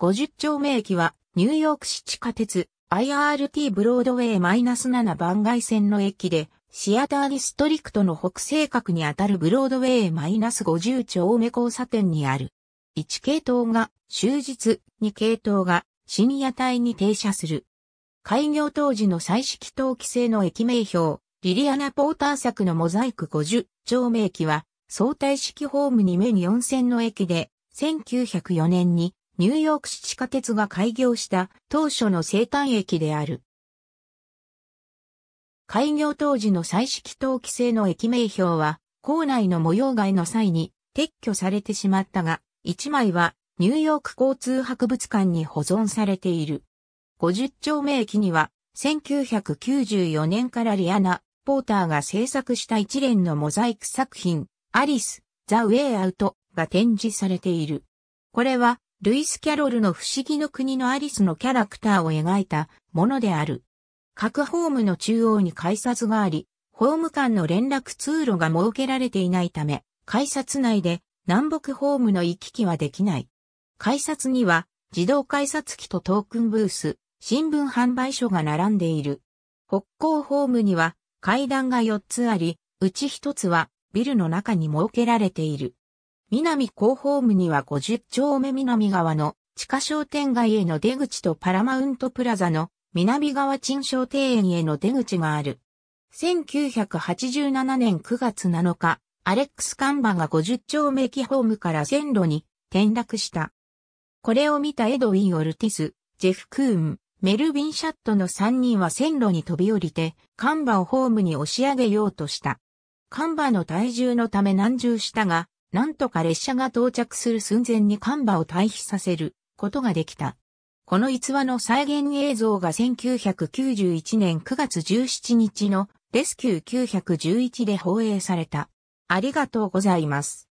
50丁目駅は、ニューヨーク市地下鉄、IRT ブロードウェイ -7 番外線の駅で、シアターディストリクトの北西角にあたるブロードウェイ -50 丁目交差点にある。1系統が終日、2系統が深夜帯に停車する。開業当時の彩色陶器製の駅名標、リリアナ・ポーター作のモザイク50丁目駅は、相対式ホーム2目に4線の駅で、1904年にニューヨーク市地下鉄が開業した当初の生誕駅である。開業当時の彩色陶器制の駅名標は、校内の模様替えの際に撤去されてしまったが、1枚はニューヨーク交通博物館に保存されている。50丁目駅には、1994年からリアナ・ポーターが制作した一連のモザイク作品、アリス・ザ・ウェイ・アウトが展示されている。これはルイス・キャロルの不思議の国のアリスのキャラクターを描いたものである。各ホームの中央に改札があり、ホーム間の連絡通路が設けられていないため、改札内で南北ホームの行き来はできない。改札には自動改札機とトークンブース、新聞販売所が並んでいる。北港ホームには階段が4つあり、うち1つはビルの中に設けられている。南広報部には50丁目南側の地下商店街への出口とパラマウントプラザの南側陳商庭園への出口がある。1987年9月7日、アレックス・カンバが50丁目駅ホームから線路に転落した。これを見たエドウィン・オルティス、ジェフ・クーン、メルビン・シャットの3人は線路に飛び降りて、カンバをホームに押し上げようとした。カンバの体重のため難重したが、なんとか列車が到着する寸前にカンバを退避させることができた。この逸話の再現映像が1991年9月17日のレスキュー911で放映された。ありがとうございます。